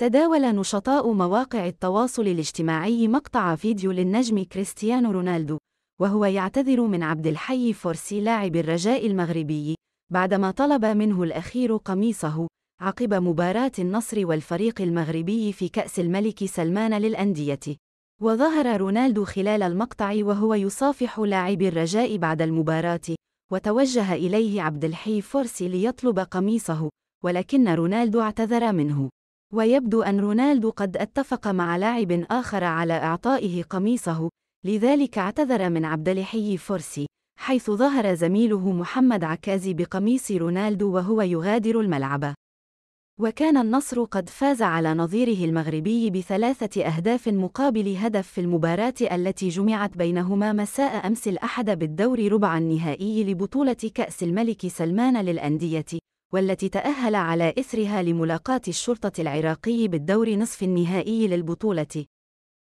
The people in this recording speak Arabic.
تداول نشطاء مواقع التواصل الاجتماعي مقطع فيديو للنجم كريستيانو رونالدو وهو يعتذر من عبد الحي فورسي لاعب الرجاء المغربي بعدما طلب منه الأخير قميصه عقب مباراة النصر والفريق المغربي في كأس الملك سلمان للأندية وظهر رونالدو خلال المقطع وهو يصافح لاعبي الرجاء بعد المباراة وتوجه إليه عبد الحي فورسي ليطلب قميصه ولكن رونالدو اعتذر منه ويبدو أن رونالدو قد اتفق مع لاعب آخر على إعطائه قميصه، لذلك اعتذر من عبدالحي فرسي، حيث ظهر زميله محمد عكازي بقميص رونالدو وهو يغادر الملعب. وكان النصر قد فاز على نظيره المغربي بثلاثة أهداف مقابل هدف في المباراة التي جمعت بينهما مساء أمس الأحد بالدور ربع النهائي لبطولة كأس الملك سلمان للأندية، والتي تأهل على إثرها لملاقاة الشرطة العراقي بالدور نصف النهائي للبطولة